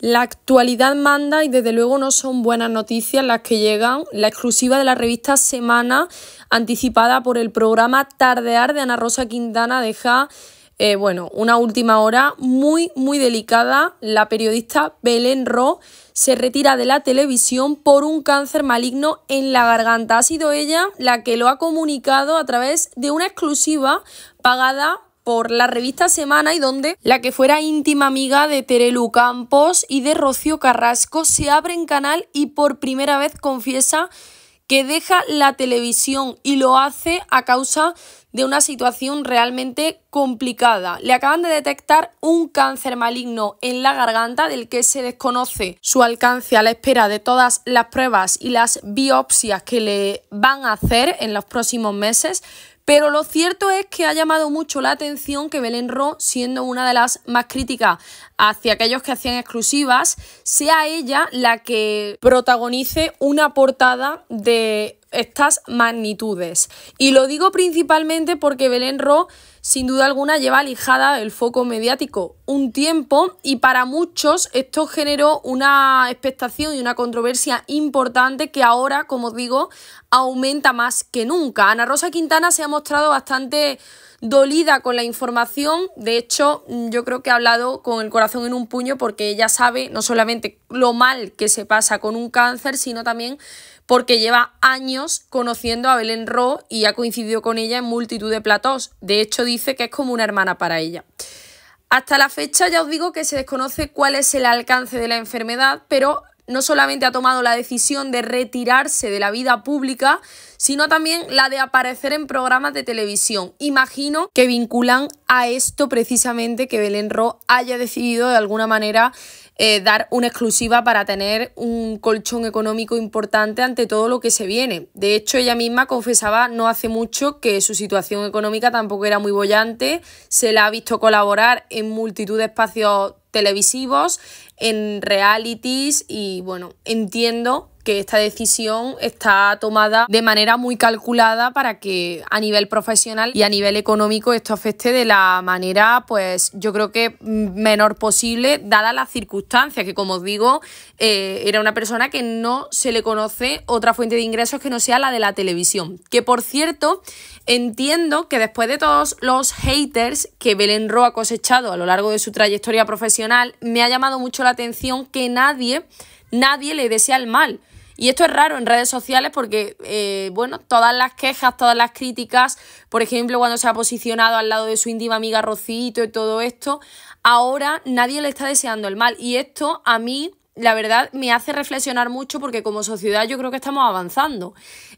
La actualidad manda y desde luego no son buenas noticias las que llegan. La exclusiva de la revista Semana, anticipada por el programa Tardear de Ana Rosa Quintana, deja eh, bueno, una última hora muy, muy delicada. La periodista Belén Ro se retira de la televisión por un cáncer maligno en la garganta. Ha sido ella la que lo ha comunicado a través de una exclusiva pagada por la revista Semana y donde la que fuera íntima amiga de Terelu Campos y de Rocío Carrasco se abre en canal y por primera vez confiesa que deja la televisión y lo hace a causa de una situación realmente complicada. Le acaban de detectar un cáncer maligno en la garganta del que se desconoce su alcance a la espera de todas las pruebas y las biopsias que le van a hacer en los próximos meses, pero lo cierto es que ha llamado mucho la atención que Belén Ro, siendo una de las más críticas hacia aquellos que hacían exclusivas, sea ella la que protagonice una portada de estas magnitudes. Y lo digo principalmente porque Belén Ro, sin duda alguna, lleva lijada el foco mediático un tiempo y para muchos esto generó una expectación y una controversia importante que ahora, como digo, aumenta más que nunca. Ana Rosa Quintana se ha mostrado bastante dolida con la información, de hecho yo creo que ha hablado con el corazón en un puño porque ella sabe no solamente lo mal que se pasa con un cáncer, sino también porque lleva años conociendo a Belén Ro y ha coincidido con ella en multitud de platós. De hecho, dice que es como una hermana para ella. Hasta la fecha ya os digo que se desconoce cuál es el alcance de la enfermedad, pero no solamente ha tomado la decisión de retirarse de la vida pública, sino también la de aparecer en programas de televisión. Imagino que vinculan a esto precisamente que Belén Ro haya decidido de alguna manera eh, dar una exclusiva para tener un colchón económico importante ante todo lo que se viene. De hecho, ella misma confesaba no hace mucho que su situación económica tampoco era muy bollante, se la ha visto colaborar en multitud de espacios televisivos, en realities y bueno, entiendo que esta decisión está tomada de manera muy calculada para que a nivel profesional y a nivel económico esto afecte de la manera, pues yo creo que menor posible, dada las circunstancias, que como os digo, eh, era una persona que no se le conoce otra fuente de ingresos que no sea la de la televisión. Que por cierto, entiendo que después de todos los haters que Belén Roa ha cosechado a lo largo de su trayectoria profesional, me ha llamado mucho la atención que nadie, nadie le desea el mal. Y esto es raro en redes sociales porque, eh, bueno, todas las quejas, todas las críticas, por ejemplo, cuando se ha posicionado al lado de su íntima amiga Rocito y todo esto, ahora nadie le está deseando el mal. Y esto a mí la verdad me hace reflexionar mucho porque como sociedad yo creo que estamos avanzando.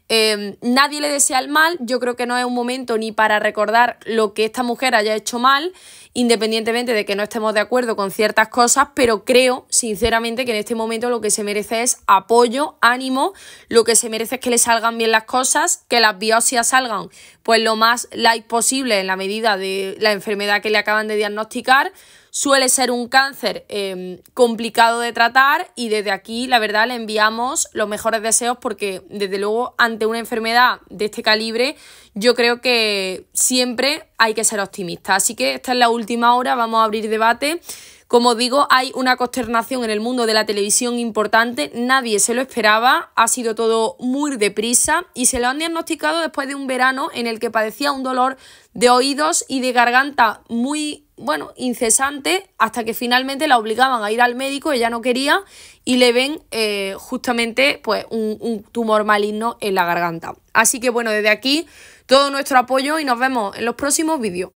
Em, nadie le desea el mal, yo creo que no es un momento ni para recordar lo que esta mujer haya hecho mal, independientemente de que no estemos de acuerdo con ciertas cosas, pero creo sinceramente que en este momento lo que se merece es apoyo, ánimo, lo que se merece es que le salgan bien las cosas, que las biopsias salgan pues lo más light posible en la medida de la enfermedad que le acaban de diagnosticar Suele ser un cáncer em, complicado de tratar y desde aquí, la verdad, le enviamos los mejores deseos porque, desde luego, ante una enfermedad de este calibre, yo creo que siempre hay que ser optimista. Así que esta es la última hora, vamos a abrir debate. Como digo, hay una consternación en el mundo de la televisión importante, nadie se lo esperaba, ha sido todo muy deprisa y se lo han diagnosticado después de un verano en el que padecía un dolor de oídos y de garganta muy, bueno, incesante, hasta que finalmente la obligaban a ir al médico, ella no quería, y le ven eh, justamente pues, un tumor maligno en la garganta. Así que bueno, desde aquí todo nuestro apoyo y nos vemos en los próximos vídeos.